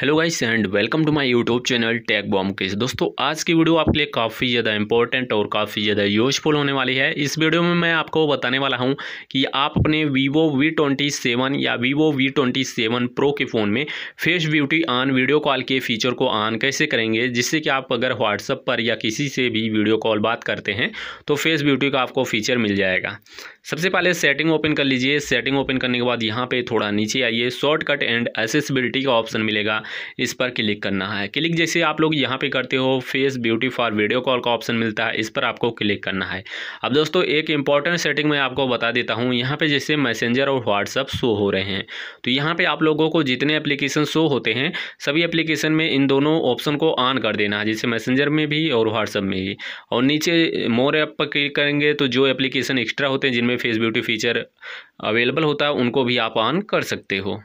hello guys and welcome to my YouTube channel टैग बॉम केस दोस्तों आज की वीडियो आपके लिए काफ़ी ज़्यादा इंपॉर्टेंट और काफ़ी ज़्यादा यूजफुल होने वाली है इस वीडियो में मैं आपको बताने वाला हूं कि आप अपने वीवो वी ट्वेंटी सेवन या Vivo V twenty seven pro के फ़ोन में face beauty on video call के फीचर को ऑन कैसे करेंगे जिससे कि आप अगर व्हाट्सअप पर या किसी से भी वीडियो कॉल बात करते हैं तो फेस ब्यूटी का आपको फीचर मिल जाएगा सबसे पहले सेटिंग ओपन कर लीजिए सेटिंग ओपन करने के बाद यहाँ पर थोड़ा नीचे आइए शॉर्टकट एंड एसेसबिलिटी का ऑप्शन मिलेगा इस पर क्लिक करना है क्लिक जैसे आप लोग यहाँ पे करते हो face beauty for video call का ऑप्शन मिलता है इस पर आपको क्लिक करना है अब दोस्तों एक इंपॉर्टेंट सेटिंग मैं आपको बता देता हूँ यहाँ पर जैसे मैसेंजर और व्हाट्सअप शो हो रहे हैं तो यहाँ पर आप लोगों को जितने एप्लीकेशन शो होते हैं सभी एप्लीकेशन में इन दोनों ऑप्शन को ऑन कर देना है जैसे मैसेंजर में भी और व्हाट्सअप में भी और नीचे मोर ऐप पर क्लिक करेंगे तो जो एप्लीकेशन एक्स्ट्रा होते हैं जिनमें फेस ब्यूटी फीचर अवेलेबल होता है उनको भी आप ऑन कर सकते हो